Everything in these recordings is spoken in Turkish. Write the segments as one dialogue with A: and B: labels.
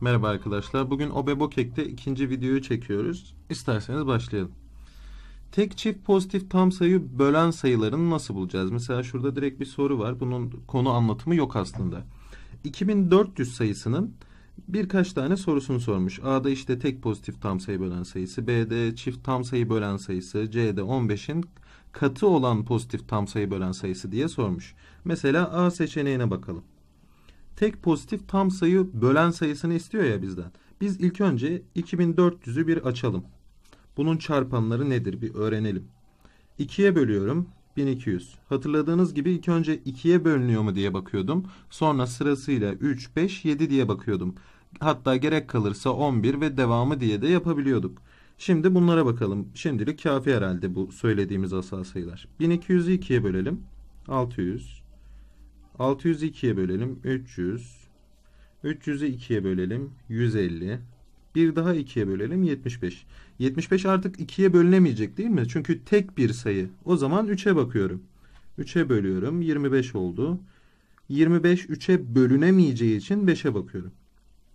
A: Merhaba arkadaşlar. Bugün Obebokek'te ikinci videoyu çekiyoruz. İsterseniz başlayalım. Tek çift pozitif tam sayı bölen sayıların nasıl bulacağız? Mesela şurada direkt bir soru var. Bunun konu anlatımı yok aslında. 2400 sayısının birkaç tane sorusunu sormuş. A'da işte tek pozitif tam sayı bölen sayısı, B'de çift tam sayı bölen sayısı, C'de 15'in katı olan pozitif tam sayı bölen sayısı diye sormuş. Mesela A seçeneğine bakalım tek pozitif tam sayı bölen sayısını istiyor ya bizden. Biz ilk önce 2400'ü bir açalım. Bunun çarpanları nedir bir öğrenelim. 2'ye bölüyorum 1200. Hatırladığınız gibi ilk önce 2'ye bölünüyor mu diye bakıyordum. Sonra sırasıyla 3, 5, 7 diye bakıyordum. Hatta gerek kalırsa 11 ve devamı diye de yapabiliyorduk. Şimdi bunlara bakalım. Şimdilik kafi herhalde bu söylediğimiz asal sayılar. 1200'ü 2'ye bölelim. 600. 602'ye bölelim. 300. 300'ü 2'ye bölelim. 150. Bir daha 2'ye bölelim 75. 75 artık 2'ye bölünemeyecek değil mi? Çünkü tek bir sayı. O zaman 3'e bakıyorum. 3'e bölüyorum. 25 oldu. 25 3'e bölünemeyeceği için 5'e bakıyorum.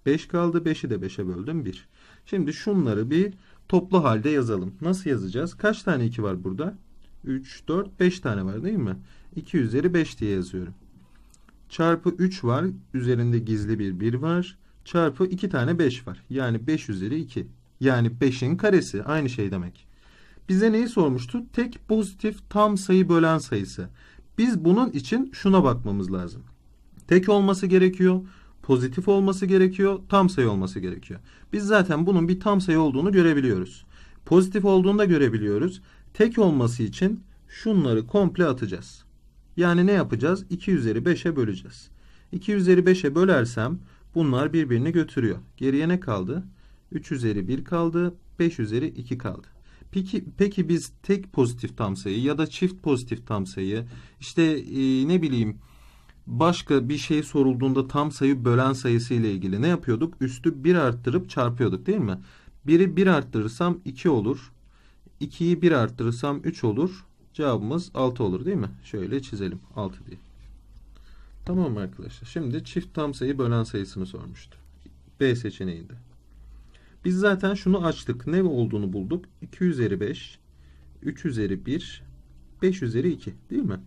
A: 5 kaldı. 5'i de 5'e böldüm. 1. Şimdi şunları bir toplu halde yazalım. Nasıl yazacağız? Kaç tane 2 var burada? 3, 4, 5 tane var değil mi? 2 üzeri 5 diye yazıyorum. Çarpı 3 var. Üzerinde gizli bir 1 var. Çarpı 2 tane 5 var. Yani 5 üzeri 2. Yani 5'in karesi. Aynı şey demek. Bize neyi sormuştu? Tek pozitif tam sayı bölen sayısı. Biz bunun için şuna bakmamız lazım. Tek olması gerekiyor. Pozitif olması gerekiyor. Tam sayı olması gerekiyor. Biz zaten bunun bir tam sayı olduğunu görebiliyoruz. Pozitif olduğunu da görebiliyoruz. Tek olması için şunları komple atacağız. Yani ne yapacağız? 2 üzeri 5'e böleceğiz. 2 üzeri 5'e bölersem bunlar birbirini götürüyor. Geriye ne kaldı? 3 üzeri 1 kaldı. 5 üzeri 2 kaldı. Peki, peki biz tek pozitif tam sayı ya da çift pozitif tam sayı işte e, ne bileyim başka bir şey sorulduğunda tam sayı bölen sayısı ile ilgili ne yapıyorduk? Üstü 1 arttırıp çarpıyorduk değil mi? 1'i 1 arttırırsam 2 olur. 2'yi 1 arttırırsam 3 olur. Cevabımız 6 olur değil mi? Şöyle çizelim 6 diye. Tamam mı arkadaşlar? Şimdi çift tam sayı bölen sayısını sormuştu. B seçeneğinde. Biz zaten şunu açtık. Ne olduğunu bulduk. 2 üzeri 5, 3 üzeri 1, 5 üzeri 2 değil mi?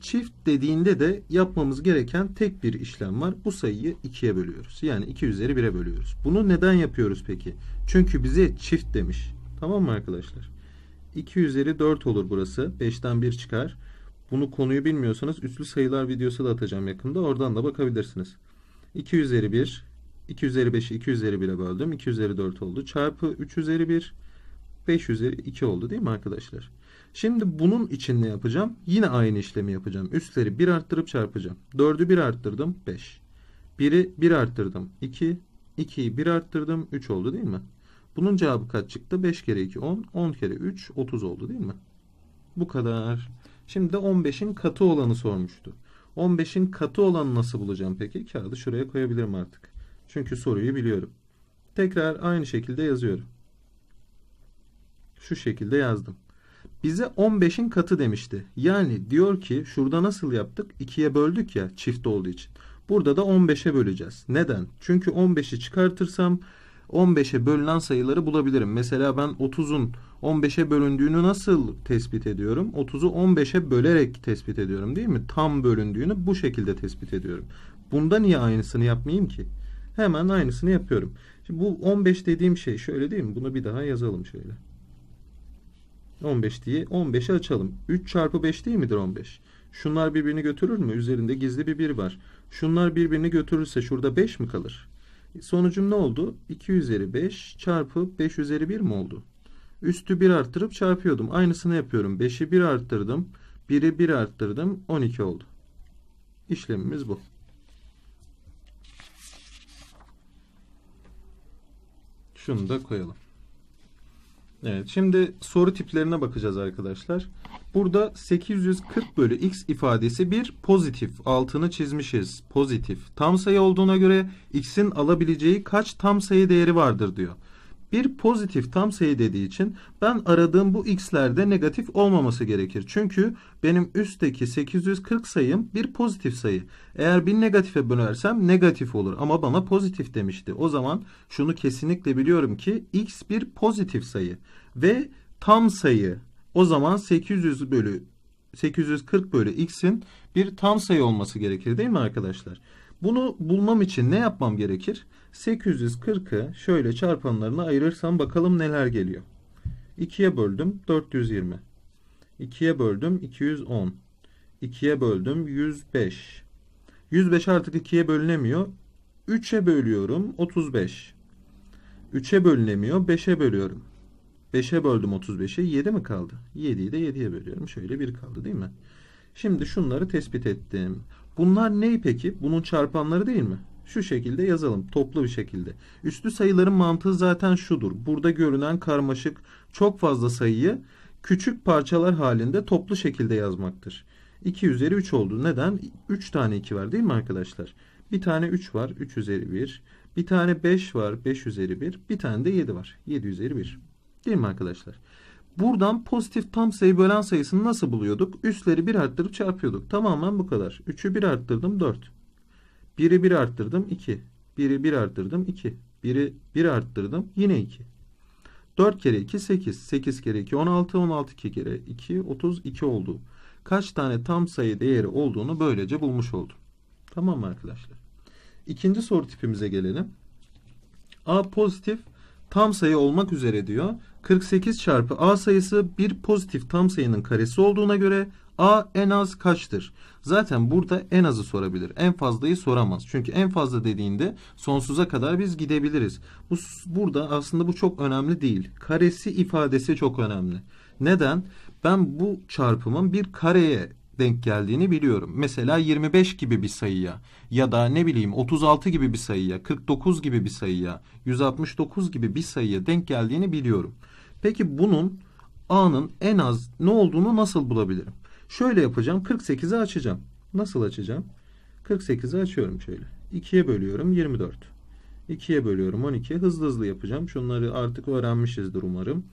A: Çift dediğinde de yapmamız gereken tek bir işlem var. Bu sayıyı 2'ye bölüyoruz. Yani 2 üzeri 1'e bölüyoruz. Bunu neden yapıyoruz peki? Çünkü bize çift demiş. Tamam mı arkadaşlar? 2 üzeri 4 olur burası. 5'ten 1 çıkar. Bunu konuyu bilmiyorsanız üslü sayılar videosu da atacağım yakında. Oradan da bakabilirsiniz. 2 üzeri 1, 2 üzeri 5'i 2 üzeri 1'e böldüm. 2 üzeri 4 oldu. Çarpı 3 üzeri 1, 5 üzeri 2 oldu değil mi arkadaşlar? Şimdi bunun için ne yapacağım? Yine aynı işlemi yapacağım. Üstleri 1 arttırıp çarpacağım. 4'ü 1 arttırdım 5. 1'i 1 arttırdım 2. 2'yi 1 arttırdım 3 oldu değil mi? Bunun cevabı kaç çıktı? 5 kere 2 10. 10 kere 3 30 oldu değil mi? Bu kadar. Şimdi de 15'in katı olanı sormuştu. 15'in katı olanı nasıl bulacağım peki? Kağıdı şuraya koyabilirim artık. Çünkü soruyu biliyorum. Tekrar aynı şekilde yazıyorum. Şu şekilde yazdım. Bize 15'in katı demişti. Yani diyor ki şurada nasıl yaptık? 2'ye böldük ya çift olduğu için. Burada da 15'e böleceğiz. Neden? Çünkü 15'i çıkartırsam 15'e bölünen sayıları bulabilirim. Mesela ben 30'un 15'e bölündüğünü nasıl tespit ediyorum? 30'u 15'e bölerek tespit ediyorum değil mi? Tam bölündüğünü bu şekilde tespit ediyorum. Bunda niye aynısını yapmayayım ki? Hemen aynısını yapıyorum. Şimdi bu 15 dediğim şey şöyle değil mi? Bunu bir daha yazalım şöyle. 15 diye 15'i açalım. 3 çarpı 5 değil midir 15? Şunlar birbirini götürür mü? Üzerinde gizli bir 1 var. Şunlar birbirini götürürse şurada 5 mi kalır? Sonucum ne oldu? 2 üzeri 5 çarpı 5 üzeri 1 mi oldu? Üstü 1 arttırıp çarpıyordum. Aynısını yapıyorum. 5'i 1 arttırdım. 1'i 1 arttırdım. 12 oldu. İşlemimiz bu. Şunu da koyalım. Evet şimdi soru tiplerine bakacağız arkadaşlar. Burada 840 bölü x ifadesi bir pozitif. Altını çizmişiz. Pozitif. Tam sayı olduğuna göre x'in alabileceği kaç tam sayı değeri vardır diyor. Bir pozitif tam sayı dediği için ben aradığım bu x'lerde negatif olmaması gerekir. Çünkü benim üstteki 840 sayım bir pozitif sayı. Eğer bir negatife bölersem negatif olur ama bana pozitif demişti. O zaman şunu kesinlikle biliyorum ki x bir pozitif sayı ve tam sayı o zaman 800 bölü 840 bölü x'in bir tam sayı olması gerekir değil mi arkadaşlar? Bunu bulmam için ne yapmam gerekir? 840'ı şöyle çarpanlarına ayırırsam bakalım neler geliyor. 2'ye böldüm 420. 2'ye böldüm 210. 2'ye böldüm 105. 105 artık 2'ye bölünemiyor. 3'e bölüyorum 35. 3'e bölünemiyor 5'e bölüyorum. 5'e böldüm 35'i. 7 mi kaldı? 7'yi de 7'ye bölüyorum. Şöyle 1 kaldı değil mi? Şimdi şunları tespit ettim. Bunlar ne peki? Bunun çarpanları değil mi? Şu şekilde yazalım toplu bir şekilde. Üstü sayıların mantığı zaten şudur. Burada görünen karmaşık çok fazla sayıyı küçük parçalar halinde toplu şekilde yazmaktır. 2 üzeri 3 oldu. Neden? 3 tane 2 var değil mi arkadaşlar? Bir tane 3 var. 3 üzeri 1. Bir tane 5 var. 5 üzeri 1. Bir tane de 7 var. 7 üzeri 1. Değil mi arkadaşlar? Buradan pozitif tam sayı bölen sayısını nasıl buluyorduk? Üstleri 1 arttırıp çarpıyorduk. Tamamen bu kadar. 3'ü 1 arttırdım 4. 1'i 1 arttırdım 2. 1'i 1 arttırdım 2. 1'i 1 arttırdım yine 2. 4 kere 2 8. 8 kere 2 16. 16 kere 2 32 oldu. Kaç tane tam sayı değeri olduğunu böylece bulmuş oldum. Tamam mı arkadaşlar? İkinci soru tipimize gelelim. A pozitif tam sayı olmak üzere diyor. 48 çarpı a sayısı bir pozitif tam sayının karesi olduğuna göre a en az kaçtır? Zaten burada en azı sorabilir. En fazlayı soramaz. Çünkü en fazla dediğinde sonsuza kadar biz gidebiliriz. Bu, burada aslında bu çok önemli değil. Karesi ifadesi çok önemli. Neden? Ben bu çarpımın bir kareye denk geldiğini biliyorum. Mesela 25 gibi bir sayıya ya da ne bileyim 36 gibi bir sayıya, 49 gibi bir sayıya, 169 gibi bir sayıya denk geldiğini biliyorum. Peki bunun A'nın en az ne olduğunu nasıl bulabilirim? Şöyle yapacağım. 48'i açacağım. Nasıl açacağım? 48'i açıyorum şöyle. 2'ye bölüyorum 24. 2'ye bölüyorum 12. Hızlı hızlı yapacağım. Şunları artık öğrenmişizdir umarım.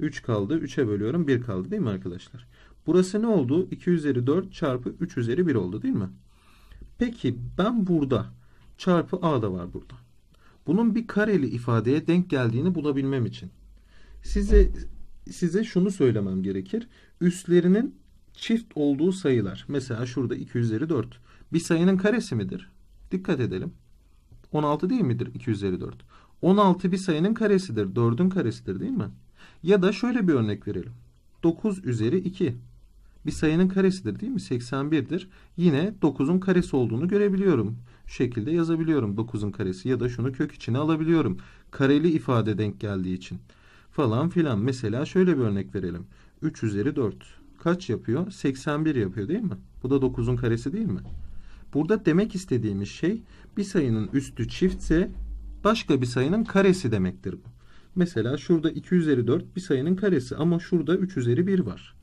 A: 3 kaldı. 3'e bölüyorum 1 kaldı değil mi arkadaşlar? Burası ne oldu? 2 üzeri 4 çarpı 3 üzeri 1 oldu değil mi? Peki ben burada çarpı a da var burada. Bunun bir kareli ifadeye denk geldiğini bulabilmem için size size şunu söylemem gerekir. Üstlerinin çift olduğu sayılar. Mesela şurada 2 üzeri 4. Bir sayının karesi midir? Dikkat edelim. 16 değil midir 2 üzeri 4? 16 bir sayının karesidir. 4'ün karesidir değil mi? Ya da şöyle bir örnek verelim. 9 üzeri 2 bir sayının karesidir değil mi? 81'dir. Yine 9'un karesi olduğunu görebiliyorum. Şu şekilde yazabiliyorum 9'un karesi ya da şunu kök içine alabiliyorum. Kareli ifade denk geldiği için falan filan. Mesela şöyle bir örnek verelim. 3 üzeri 4 kaç yapıyor? 81 yapıyor değil mi? Bu da 9'un karesi değil mi? Burada demek istediğimiz şey bir sayının üstü çiftse başka bir sayının karesi demektir bu. Mesela şurada 2 üzeri 4 bir sayının karesi ama şurada 3 üzeri 1 var.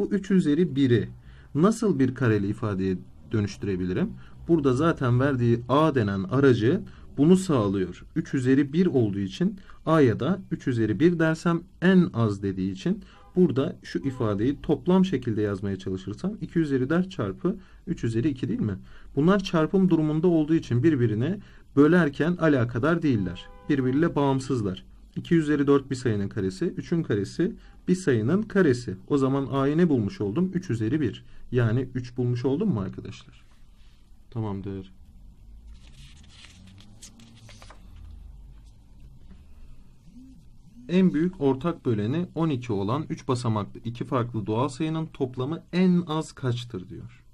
A: Bu 3 üzeri 1'i nasıl bir kareli ifadeye dönüştürebilirim? Burada zaten verdiği a denen aracı bunu sağlıyor. 3 üzeri 1 olduğu için a'ya da 3 üzeri 1 dersem en az dediği için burada şu ifadeyi toplam şekilde yazmaya çalışırsam 2 üzeri der çarpı 3 üzeri 2 değil mi? Bunlar çarpım durumunda olduğu için birbirine bölerken alakadar değiller. Birbiriyle bağımsızlar. 2 üzeri 4 bir sayının karesi. 3'ün karesi bir sayının karesi. O zaman a'yı ne bulmuş oldum? 3 üzeri 1. Yani 3 bulmuş oldum mu arkadaşlar? Tamamdır. En büyük ortak böleni 12 olan 3 basamaklı iki farklı doğal sayının toplamı en az kaçtır diyor.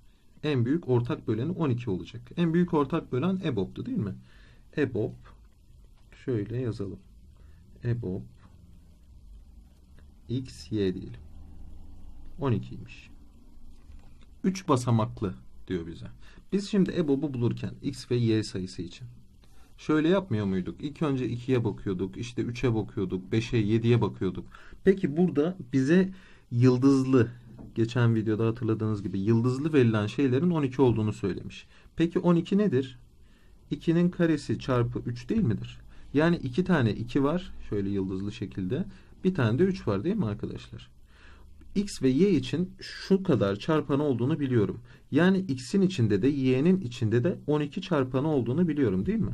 A: En büyük ortak böleni 12 olacak. En büyük ortak bölen EBOB'tu değil mi? EBOB şöyle yazalım. EBOB X, Y diyelim. 12'ymiş. 3 basamaklı diyor bize. Biz şimdi EBOB'u bulurken X ve Y sayısı için şöyle yapmıyor muyduk? İlk önce 2'ye bakıyorduk, işte 3'e bakıyorduk, 5'e, 7'ye bakıyorduk. Peki burada bize yıldızlı, geçen videoda hatırladığınız gibi yıldızlı verilen şeylerin 12 olduğunu söylemiş. Peki 12 nedir? 2'nin karesi çarpı 3 değil midir? Yani iki tane iki var. Şöyle yıldızlı şekilde. Bir tane de üç var değil mi arkadaşlar? X ve Y için şu kadar çarpanı olduğunu biliyorum. Yani X'in içinde de Y'nin içinde de 12 çarpanı olduğunu biliyorum değil mi?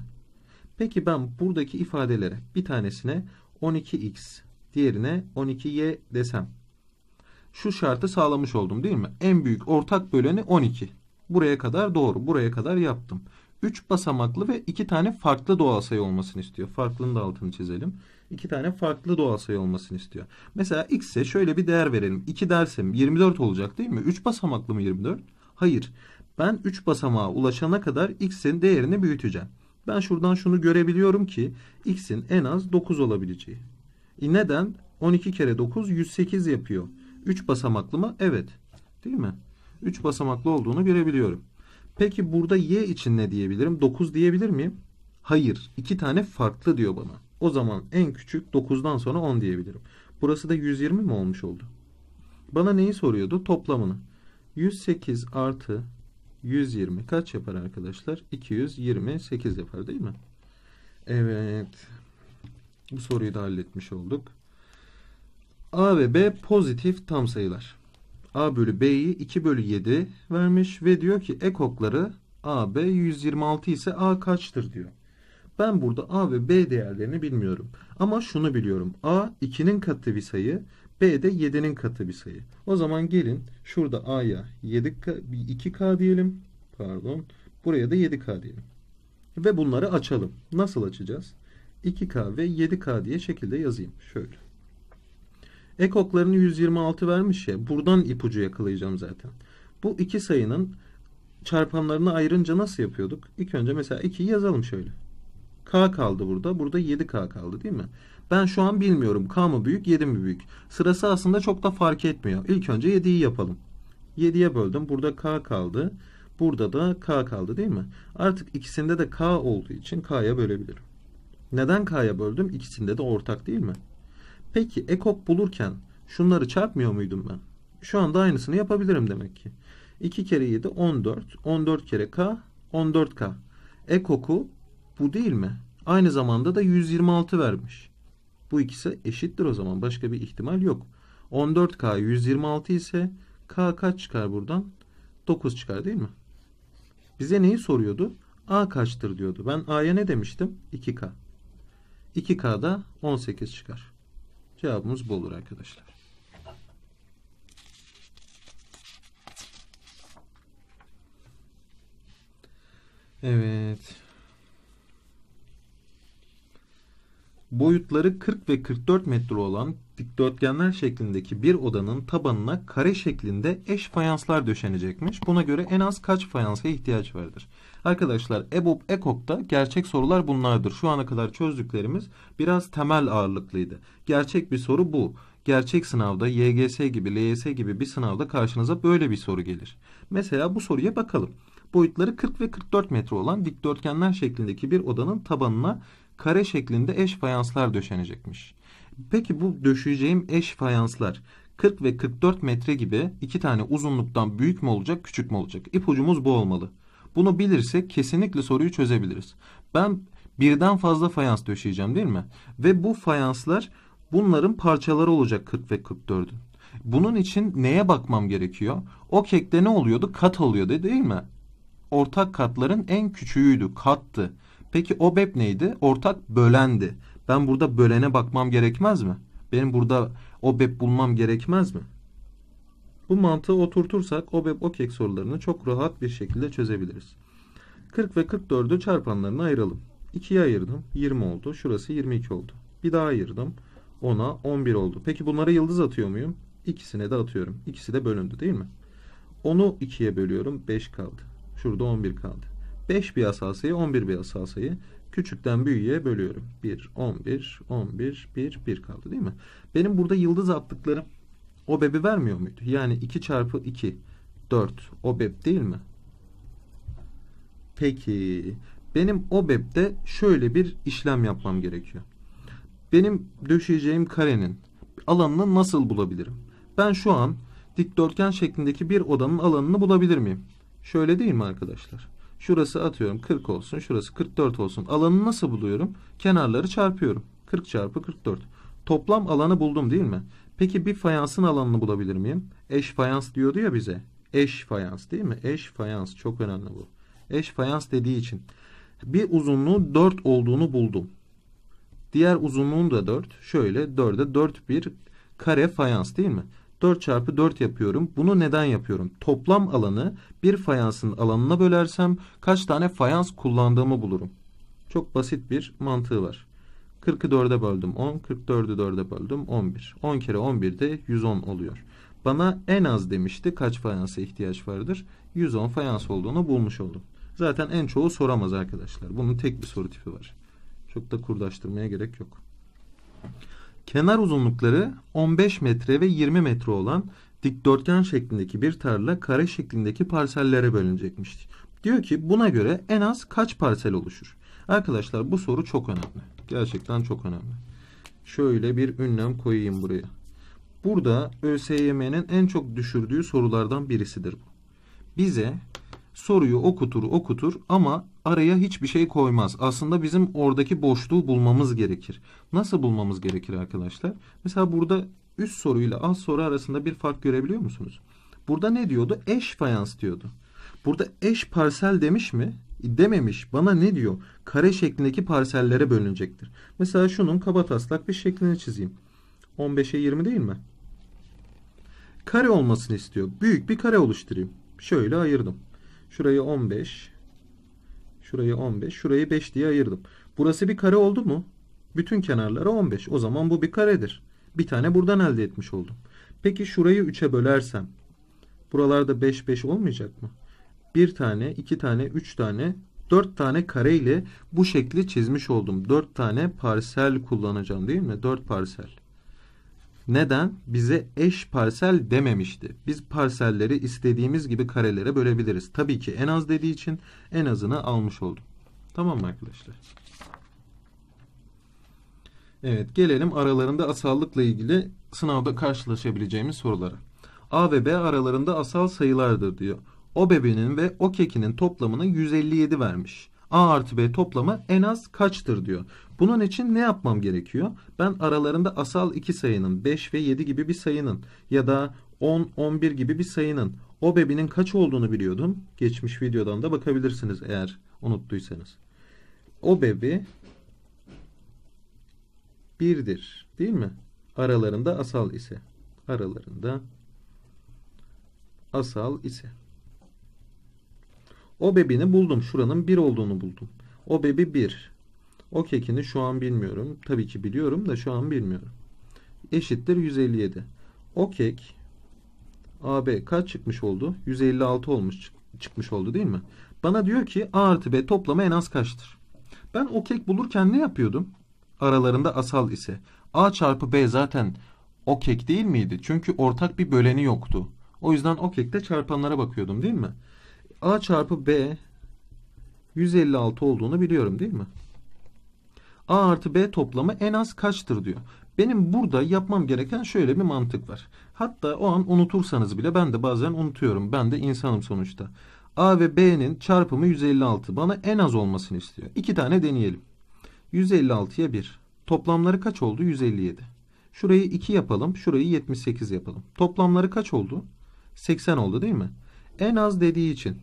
A: Peki ben buradaki ifadelere bir tanesine 12X diğerine 12Y desem. Şu şartı sağlamış oldum değil mi? En büyük ortak böleni 12. Buraya kadar doğru. Buraya kadar yaptım. 3 basamaklı ve 2 tane farklı doğal sayı olmasını istiyor. Farklının da altını çizelim. 2 tane farklı doğal sayı olmasını istiyor. Mesela x'e şöyle bir değer verelim. 2 dersem 24 olacak değil mi? 3 basamaklı mı 24? Hayır. Ben 3 basamağa ulaşana kadar x'in değerini büyüteceğim. Ben şuradan şunu görebiliyorum ki x'in en az 9 olabileceği. E neden? 12 kere 9 108 yapıyor. 3 basamaklı mı? Evet. Değil mi? 3 basamaklı olduğunu görebiliyorum. Peki burada y için ne diyebilirim? 9 diyebilir miyim? Hayır. 2 tane farklı diyor bana. O zaman en küçük 9'dan sonra 10 diyebilirim. Burası da 120 mi olmuş oldu? Bana neyi soruyordu? Toplamını. 108 artı 120 kaç yapar arkadaşlar? 228 yapar değil mi? Evet. Bu soruyu da halletmiş olduk. A ve B pozitif tam sayılar. A bölü B'yi 2 bölü 7 vermiş ve diyor ki ekokları B 126 ise A kaçtır diyor. Ben burada A ve B değerlerini bilmiyorum. Ama şunu biliyorum. A 2'nin katı bir sayı. B de 7'nin katı bir sayı. O zaman gelin şurada A'ya 7K, 2K diyelim. Pardon. Buraya da 7K diyelim. Ve bunları açalım. Nasıl açacağız? 2K ve 7K diye şekilde yazayım. Şöyle. Ekoklarını 126 vermiş ya. Buradan ipucu yakalayacağım zaten. Bu iki sayının çarpanlarını ayırınca nasıl yapıyorduk? İlk önce mesela 2'yi yazalım şöyle. K kaldı burada. Burada 7K kaldı değil mi? Ben şu an bilmiyorum. K mı büyük 7 mi büyük? Sırası aslında çok da fark etmiyor. İlk önce 7'yi yapalım. 7'ye böldüm. Burada K kaldı. Burada da K kaldı değil mi? Artık ikisinde de K olduğu için K'ya bölebilirim. Neden K'ya böldüm? İkisinde de ortak değil mi? Peki ekop bulurken şunları çarpmıyor muydum ben? Şu anda aynısını yapabilirim demek ki. 2 kere 7 14. 14 kere k 14k. Ekoku bu değil mi? Aynı zamanda da 126 vermiş. Bu ikisi eşittir o zaman. Başka bir ihtimal yok. 14k 126 ise k kaç çıkar buradan? 9 çıkar değil mi? Bize neyi soruyordu? A kaçtır diyordu. Ben A'ya ne demiştim? 2K. 2K'da 18 çıkar. Cevabımız bu olur arkadaşlar. Evet. boyutları 40 ve 44 metre olan dikdörtgenler şeklindeki bir odanın tabanına kare şeklinde eş fayanslar döşenecekmiş. Buna göre en az kaç fayansa ihtiyaç vardır? Arkadaşlar EBOB EKOK'ta gerçek sorular bunlardır. Şu ana kadar çözdüklerimiz biraz temel ağırlıklıydı. Gerçek bir soru bu. Gerçek sınavda YGS gibi LYS gibi bir sınavda karşınıza böyle bir soru gelir. Mesela bu soruya bakalım boyutları 40 ve 44 metre olan dikdörtgenler şeklindeki bir odanın tabanına kare şeklinde eş fayanslar döşenecekmiş. Peki bu döşeyeceğim eş fayanslar 40 ve 44 metre gibi iki tane uzunluktan büyük mü olacak küçük mü olacak? İpucumuz bu olmalı. Bunu bilirsek kesinlikle soruyu çözebiliriz. Ben birden fazla fayans döşeyeceğim değil mi? Ve bu fayanslar bunların parçaları olacak 40 ve 44'ün. Bunun için neye bakmam gerekiyor? O kekte ne oluyordu? Kat oluyordu değil mi? Ortak katların en küçüğüydü, kattı. Peki OBEP neydi? Ortak bölendi. Ben burada bölene bakmam gerekmez mi? Benim burada OBEP bulmam gerekmez mi? Bu mantığı oturtursak OBEP OKEK sorularını çok rahat bir şekilde çözebiliriz. 40 ve 44'ü çarpanlarına ayıralım. 2'ye ayırdım. 20 oldu. Şurası 22 oldu. Bir daha ayırdım. 10'a 11 oldu. Peki bunlara yıldız atıyor muyum? İkisine de atıyorum. İkisi de bölündü değil mi? 10'u 2'ye bölüyorum. 5 kaldı. Şurada 11 kaldı. 5 bir beyaz asayı 11 bir beyaz asayı küçükten büyüğe bölüyorum. 1, 11, 11, 1, 1 kaldı değil mi? Benim burada yıldız attıklarım o bebi vermiyor muydu? Yani 2 çarpı 2, 4 o beb değil mi? Peki benim o bebde şöyle bir işlem yapmam gerekiyor. Benim döşeyeceğim karenin alanını nasıl bulabilirim? Ben şu an dikdörtgen şeklindeki bir odanın alanını bulabilir miyim? Şöyle değil mi arkadaşlar? Şurası atıyorum 40 olsun. Şurası 44 olsun. Alanı nasıl buluyorum? Kenarları çarpıyorum. 40 çarpı 44. Toplam alanı buldum değil mi? Peki bir fayansın alanını bulabilir miyim? Eş fayans diyordu ya bize. Eş fayans değil mi? Eş fayans çok önemli bu. Eş fayans dediği için bir uzunluğu 4 olduğunu buldum. Diğer uzunluğun da 4. Şöyle 4'e 4 bir kare fayans değil mi? 4 çarpı 4 yapıyorum. Bunu neden yapıyorum? Toplam alanı bir fayansın alanına bölersem kaç tane fayans kullandığımı bulurum. Çok basit bir mantığı var. 40'ı 4'e böldüm 10, 44'ü 4'e böldüm 11. 10 kere 11 de 110 oluyor. Bana en az demişti kaç fayansa ihtiyaç vardır? 110 fayans olduğunu bulmuş oldum. Zaten en çoğu soramaz arkadaşlar. Bunun tek bir soru tipi var. Çok da kurdaştırmaya gerek yok. Kenar uzunlukları 15 metre ve 20 metre olan dikdörtgen şeklindeki bir tarla kare şeklindeki parsellere bölünecekmiş. Diyor ki buna göre en az kaç parsel oluşur? Arkadaşlar bu soru çok önemli. Gerçekten çok önemli. Şöyle bir ünlem koyayım buraya. Burada ÖSYM'nin en çok düşürdüğü sorulardan birisidir bu. Bize soruyu okutur okutur ama araya hiçbir şey koymaz. Aslında bizim oradaki boşluğu bulmamız gerekir. Nasıl bulmamız gerekir arkadaşlar? Mesela burada üst soruyla alt soru arasında bir fark görebiliyor musunuz? Burada ne diyordu? Eş fayans diyordu. Burada eş parsel demiş mi? Dememiş. Bana ne diyor? Kare şeklindeki parsellere bölünecektir. Mesela şunun kabataslak bir şeklini çizeyim. 15'e 20 değil mi? Kare olmasını istiyor. Büyük bir kare oluşturayım. Şöyle ayırdım. Şurayı 15. Şurayı 15. Şurayı 5 diye ayırdım. Burası bir kare oldu mu? Bütün kenarları 15. O zaman bu bir karedir. Bir tane buradan elde etmiş oldum. Peki şurayı 3'e bölersem buralarda 5 5 olmayacak mı? Bir tane, iki tane, üç tane, dört tane kare ile bu şekli çizmiş oldum. Dört tane parsel kullanacağım değil mi? Dört parsel. Neden? Bize eş parsel dememişti. Biz parselleri istediğimiz gibi karelere bölebiliriz. Tabii ki en az dediği için en azını almış oldum. Tamam mı arkadaşlar? Evet gelelim aralarında asallıkla ilgili sınavda karşılaşabileceğimiz sorulara. A ve B aralarında asal sayılardır diyor. O bebenin ve o kekinin toplamını 157 vermiş. A artı B toplamı en az kaçtır diyor. Bunun için ne yapmam gerekiyor? Ben aralarında asal iki sayının 5 ve 7 gibi bir sayının ya da 10, 11 gibi bir sayının o bebinin kaç olduğunu biliyordum. Geçmiş videodan da bakabilirsiniz eğer unuttuysanız. O bebi birdir değil mi? Aralarında asal ise. Aralarında asal ise. O bebini buldum. Şuranın bir olduğunu buldum. O bebi bir. O kekini şu an bilmiyorum. Tabii ki biliyorum da şu an bilmiyorum. Eşittir 157. O kek AB kaç çıkmış oldu? 156 olmuş çıkmış oldu değil mi? Bana diyor ki A artı B toplama en az kaçtır? Ben o kek bulurken ne yapıyordum? Aralarında asal ise. A çarpı B zaten o kek değil miydi? Çünkü ortak bir böleni yoktu. O yüzden o kekte çarpanlara bakıyordum değil mi? A çarpı B 156 olduğunu biliyorum değil mi? A artı B toplamı en az kaçtır diyor. Benim burada yapmam gereken şöyle bir mantık var. Hatta o an unutursanız bile ben de bazen unutuyorum. Ben de insanım sonuçta. A ve B'nin çarpımı 156. Bana en az olmasını istiyor. İki tane deneyelim. 156'ya 1. Toplamları kaç oldu? 157. Şurayı 2 yapalım. Şurayı 78 yapalım. Toplamları kaç oldu? 80 oldu değil mi? En az dediği için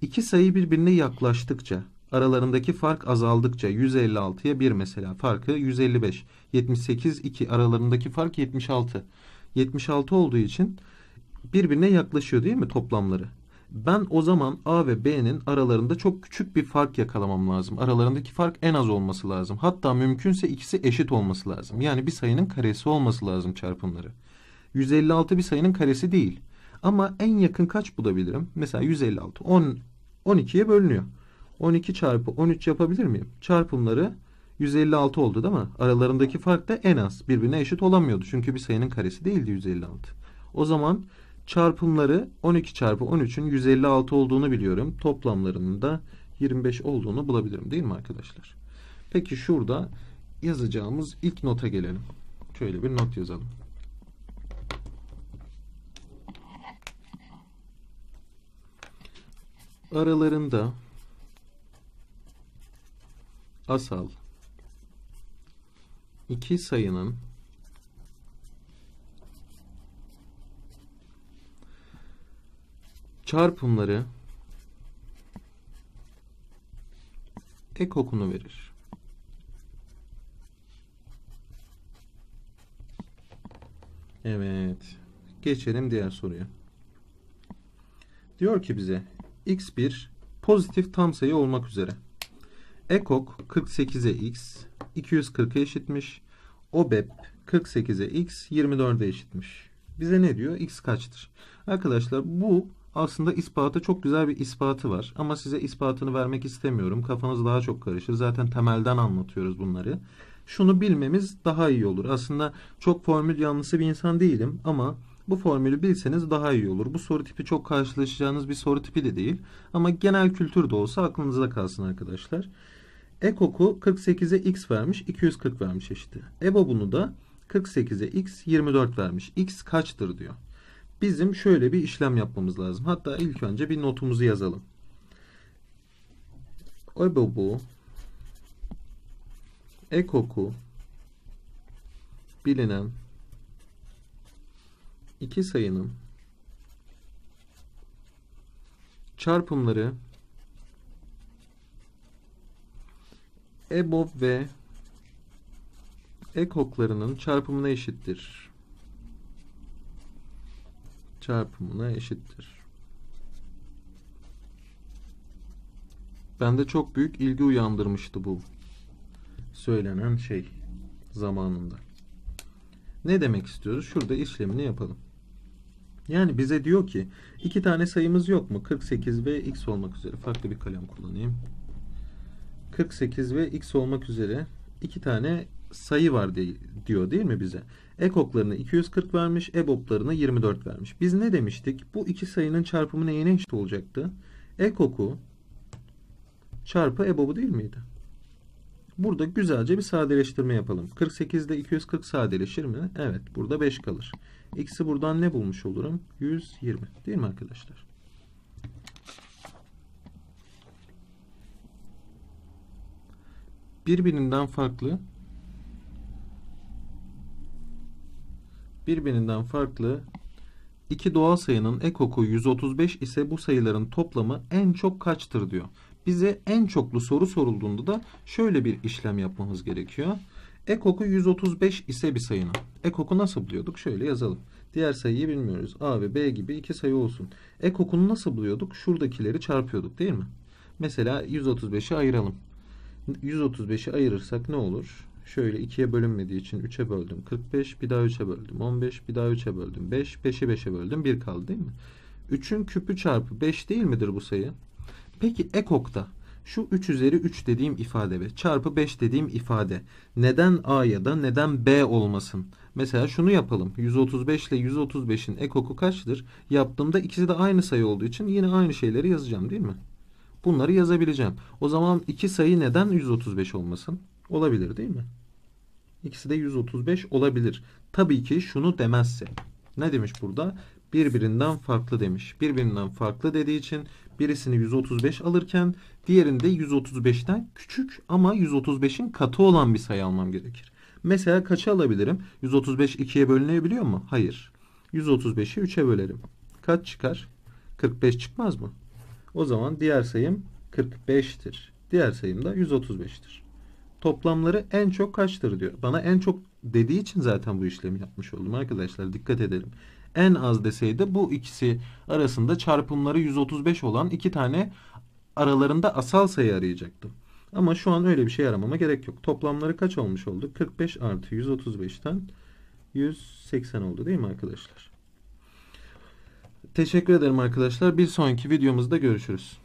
A: iki sayı birbirine yaklaştıkça aralarındaki fark azaldıkça 156'ya 1 mesela farkı 155. 78 2 aralarındaki fark 76. 76 olduğu için birbirine yaklaşıyor değil mi toplamları? Ben o zaman A ve B'nin aralarında çok küçük bir fark yakalamam lazım. Aralarındaki fark en az olması lazım. Hatta mümkünse ikisi eşit olması lazım. Yani bir sayının karesi olması lazım çarpımları. 156 bir sayının karesi değil. Ama en yakın kaç bulabilirim? Mesela 156 10 12'ye bölünüyor. 12 çarpı 13 yapabilir miyim? Çarpımları 156 oldu değil mi? Aralarındaki fark da en az. Birbirine eşit olamıyordu. Çünkü bir sayının karesi değildi 156. O zaman çarpımları 12 çarpı 13'ün 156 olduğunu biliyorum. Toplamlarının da 25 olduğunu bulabilirim değil mi arkadaşlar? Peki şurada yazacağımız ilk nota gelelim. Şöyle bir not yazalım. Aralarında asal iki sayının çarpımları ekokunu verir. Evet. Geçelim diğer soruya. Diyor ki bize x1 pozitif tam sayı olmak üzere EKOK 48'e x 240'a eşitmiş. OBEP 48'e x 24'e eşitmiş. Bize ne diyor? X kaçtır? Arkadaşlar bu aslında ispatı çok güzel bir ispatı var. Ama size ispatını vermek istemiyorum. Kafanız daha çok karışır. Zaten temelden anlatıyoruz bunları. Şunu bilmemiz daha iyi olur. Aslında çok formül yanlısı bir insan değilim ama bu formülü bilseniz daha iyi olur. Bu soru tipi çok karşılaşacağınız bir soru tipi de değil. Ama genel kültür de olsa aklınızda kalsın arkadaşlar. Ekoku 48'e x vermiş. 240 vermiş eşittir. EBO bunu da 48'e x 24 vermiş. X kaçtır diyor. Bizim şöyle bir işlem yapmamız lazım. Hatta ilk önce bir notumuzu yazalım. EBO bu. Ekoku bilinen iki sayının çarpımları EBOB ve ekoklarının çarpımına eşittir. Çarpımına eşittir. Bende çok büyük ilgi uyandırmıştı bu söylenen şey zamanında. Ne demek istiyoruz? Şurada işlemini yapalım. Yani bize diyor ki iki tane sayımız yok mu? 48 ve x olmak üzere. Farklı bir kalem kullanayım. 48 ve x olmak üzere iki tane sayı var diyor değil mi bize? Ekoklarını 240 vermiş, eboplarını 24 vermiş. Biz ne demiştik? Bu iki sayının çarpımı neyine eşit olacaktı? Ekoku çarpı ebobu değil miydi? Burada güzelce bir sadeleştirme yapalım. 48 ile 240 sadeleşir mi? Evet. Burada 5 kalır. X'i buradan ne bulmuş olurum? 120 değil mi arkadaşlar? birbirinden farklı birbirinden farklı iki doğal sayının ekoku 135 ise bu sayıların toplamı en çok kaçtır diyor. Bize en çoklu soru sorulduğunda da şöyle bir işlem yapmamız gerekiyor. Ekoku 135 ise bir sayının. Ekoku nasıl buluyorduk? Şöyle yazalım. Diğer sayıyı bilmiyoruz. A ve B gibi iki sayı olsun. Ekokunu nasıl buluyorduk? Şuradakileri çarpıyorduk değil mi? Mesela 135'i ayıralım. 135'i ayırırsak ne olur? Şöyle 2'ye bölünmediği için 3'e böldüm 45, bir daha 3'e böldüm 15, bir daha 3'e böldüm 5, 5'i 5'e böldüm 1 kaldı değil mi? 3'ün küpü çarpı 5 değil midir bu sayı? Peki ekokta şu 3 üzeri 3 dediğim ifade ve çarpı 5 dediğim ifade neden A ya da neden B olmasın? Mesela şunu yapalım. 135 ile 135'in ekoku kaçtır? Yaptığımda ikisi de aynı sayı olduğu için yine aynı şeyleri yazacağım değil mi? Bunları yazabileceğim. O zaman iki sayı neden 135 olmasın? Olabilir değil mi? İkisi de 135 olabilir. Tabii ki şunu demezse. Ne demiş burada? Birbirinden farklı demiş. Birbirinden farklı dediği için birisini 135 alırken diğerinde 135'ten küçük ama 135'in katı olan bir sayı almam gerekir. Mesela kaça alabilirim? 135 2'ye bölünebiliyor mu? Hayır. 135'i 3'e bölerim. Kaç çıkar? 45 çıkmaz mı? O zaman diğer sayım 45'tir. Diğer sayım da 135'tir. Toplamları en çok kaçtır diyor. Bana en çok dediği için zaten bu işlemi yapmış oldum arkadaşlar. Dikkat edelim. En az deseydi bu ikisi arasında çarpımları 135 olan iki tane aralarında asal sayı arayacaktım. Ama şu an öyle bir şey aramama gerek yok. Toplamları kaç olmuş oldu? 45 artı 135'ten 180 oldu değil mi arkadaşlar? Teşekkür ederim arkadaşlar. Bir sonraki videomuzda görüşürüz.